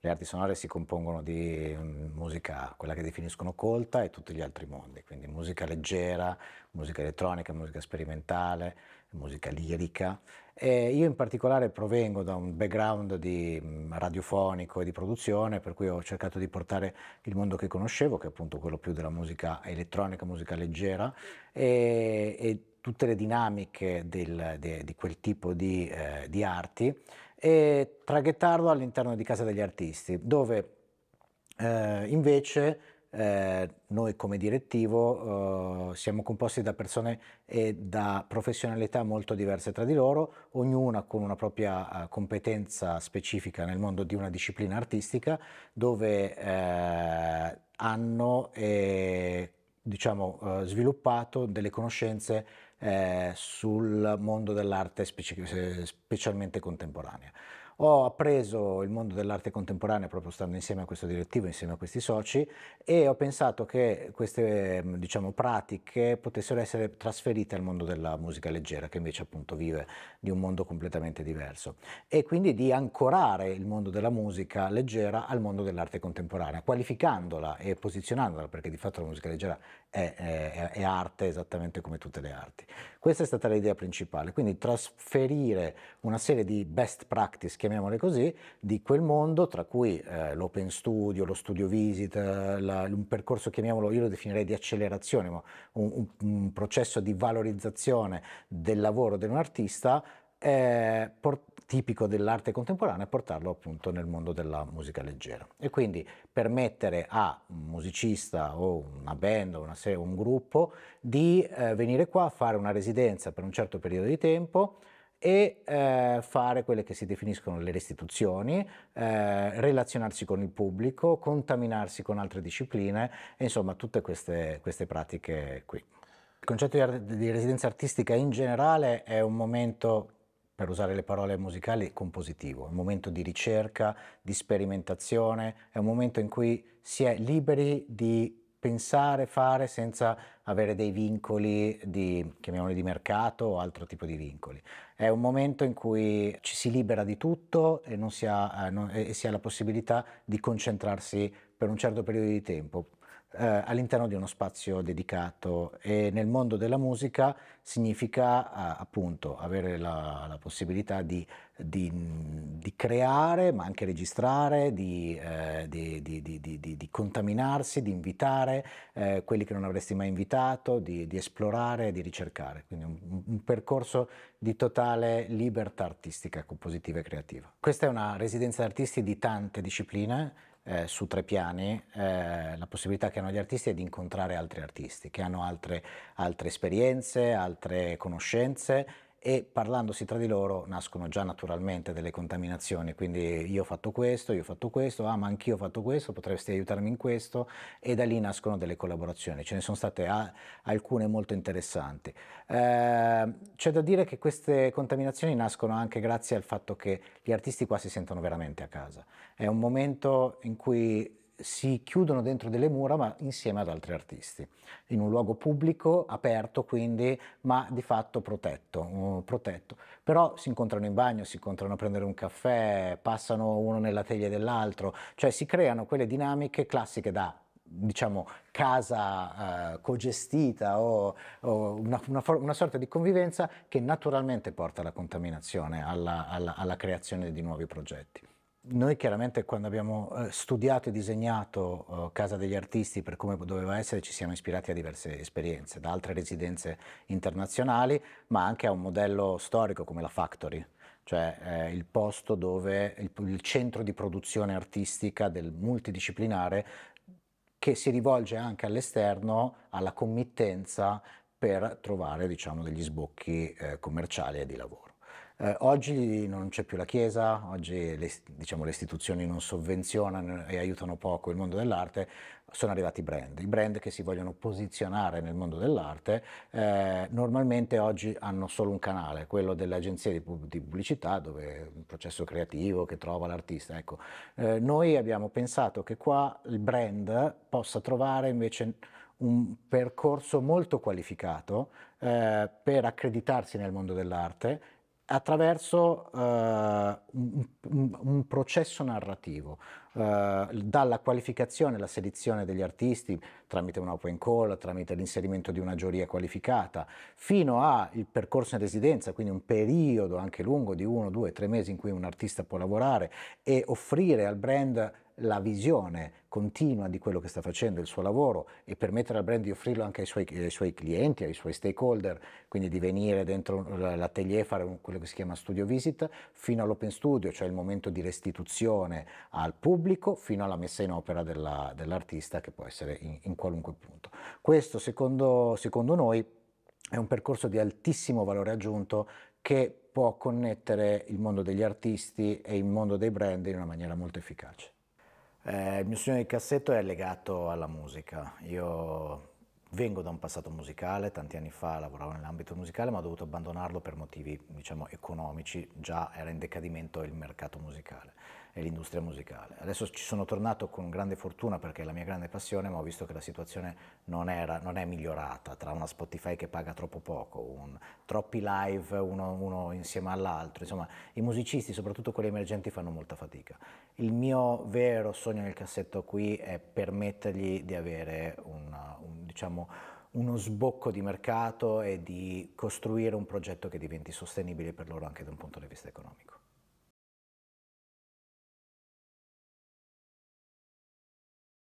Le arti sonore si compongono di mm, musica, quella che definiscono colta, e tutti gli altri mondi, quindi musica leggera, musica elettronica, musica sperimentale, musica lirica. E io in particolare provengo da un background di mm, radiofonico e di produzione, per cui ho cercato di portare il mondo che conoscevo, che è appunto quello più della musica elettronica, musica leggera, e, e tutte le dinamiche del, de, di quel tipo di, eh, di arti e traghettarlo all'interno di Casa degli Artisti, dove eh, invece eh, noi come direttivo eh, siamo composti da persone e da professionalità molto diverse tra di loro, ognuna con una propria eh, competenza specifica nel mondo di una disciplina artistica, dove eh, hanno eh, diciamo, eh, sviluppato delle conoscenze eh, sul mondo dell'arte specialmente contemporanea. Ho appreso il mondo dell'arte contemporanea proprio stando insieme a questo direttivo, insieme a questi soci e ho pensato che queste mm, diciamo, pratiche potessero essere trasferite al mondo della musica leggera che invece appunto vive di un mondo completamente diverso e quindi di ancorare il mondo della musica leggera al mondo dell'arte contemporanea, qualificandola e posizionandola perché di fatto la musica leggera è, è, è arte esattamente come tutte le arti. Questa è stata l'idea principale, quindi trasferire una serie di best practice che chiamiamole così, di quel mondo, tra cui eh, l'open studio, lo studio visit, la, un percorso, chiamiamolo, io lo definirei di accelerazione, ma un, un, un processo di valorizzazione del lavoro di un artista eh, por- tipico dell'arte contemporanea portarlo appunto nel mondo della musica leggera e quindi permettere a un musicista o una band o una serie, un gruppo di eh, venire qua a fare una residenza per un certo periodo di tempo e eh, fare quelle che si definiscono le restituzioni, eh, relazionarsi con il pubblico, contaminarsi con altre discipline, e insomma tutte queste, queste pratiche qui. Il concetto di, di residenza artistica in generale è un momento per usare le parole musicali, compositivo, è un momento di ricerca, di sperimentazione, è un momento in cui si è liberi di pensare, fare senza avere dei vincoli di, chiamiamoli di mercato o altro tipo di vincoli. È un momento in cui ci si libera di tutto e, non si, ha, eh, non, e si ha la possibilità di concentrarsi per un certo periodo di tempo eh, all'interno di uno spazio dedicato e nel mondo della musica significa ah, appunto avere la, la possibilità di, di, di, creare ma anche registrare, di, eh, di contaminarsi, di invitare eh, quelli che non avresti mai invitato, di, esplorare, di ricercare, quindi un, un percorso di totale libertà artistica, compositiva e creativa. Questa è una residenza di artisti di tante discipline eh, su tre piani, eh, la possibilità che hanno gli artisti è di incontrare altri artisti che hanno altre, altre esperienze, altre conoscenze e parlandosi tra di loro nascono già naturalmente delle contaminazioni, quindi io ho fatto questo, io ho fatto questo, ah ma anch'io ho fatto questo, potresti aiutarmi in questo e da lì nascono delle collaborazioni, ce ne sono state a, alcune molto interessanti. Eh, c'è da dire che queste contaminazioni nascono anche grazie al fatto che gli artisti qua si sentono veramente a casa, è un momento in cui si chiudono dentro delle mura ma insieme ad altri artisti, in un luogo pubblico, aperto quindi, ma di fatto protetto, um, protetto. Però si incontrano in bagno, si incontrano a prendere un caffè, passano uno nella teglia dell'altro, cioè si creano quelle dinamiche classiche da diciamo casa eh, cogestita o, o una, una, una, sorta di convivenza che naturalmente porta alla contaminazione, alla, alla, alla creazione di nuovi progetti noi chiaramente quando abbiamo eh, studiato e disegnato eh, Casa degli Artisti per come doveva essere ci siamo ispirati a diverse esperienze, da altre residenze internazionali, ma anche a un modello storico come la Factory, cioè eh, il posto dove il, centro di produzione artistica del multidisciplinare che si rivolge anche all'esterno, alla committenza per trovare diciamo, degli sbocchi commerciali e di lavoro. Eh, oggi non c'è più la Chiesa, oggi le, diciamo, le istituzioni non sovvenzionano e aiutano poco il mondo dell'arte, sono arrivati i brand. I brand che si vogliono posizionare nel mondo dell'arte eh, normalmente oggi hanno solo un canale, quello delle agenzie di, di pubblicità dove è un processo creativo che trova l'artista. Ecco, eh, noi abbiamo pensato che qua il brand possa trovare invece un percorso molto qualificato eh, per accreditarsi nel mondo dell'arte attraverso uh, un, un, processo narrativo, uh, dalla qualificazione la selezione degli artisti tramite un open call, tramite l'inserimento di una giuria qualificata, fino al percorso in residenza, quindi un periodo anche lungo di uno, due, tre mesi in cui un artista può lavorare e offrire al brand la visione continua di quello che sta facendo, il suo lavoro e permettere al brand di offrirlo anche ai suoi, ai suoi clienti, ai suoi stakeholder, quindi di venire dentro l'atelier, fare quello che si chiama studio visit, fino all'open studio, cioè il momento di restituzione al pubblico, fino alla messa in opera della, dell'artista che può essere in, in qualunque punto. Questo secondo, secondo noi è un percorso di altissimo valore aggiunto che può connettere il mondo degli artisti e il mondo dei brand in una maniera molto efficace. Eh, il mio sogno di cassetto è legato alla musica. Io Vengo da un passato musicale, tanti anni fa lavoravo nell'ambito musicale, ma ho dovuto abbandonarlo per motivi diciamo, economici, già era in decadimento il mercato musicale e l'industria musicale. Adesso ci sono tornato con grande fortuna perché è la mia grande passione, ma ho visto che la situazione non, era, non è migliorata tra una Spotify che paga troppo poco, un, troppi live uno, uno insieme all'altro, insomma i musicisti, soprattutto quelli emergenti, fanno molta fatica. Il mio vero sogno nel cassetto qui è permettergli di avere un, un diciamo, uno sbocco di mercato e di costruire un progetto che diventi sostenibile per loro anche da un punto di vista economico.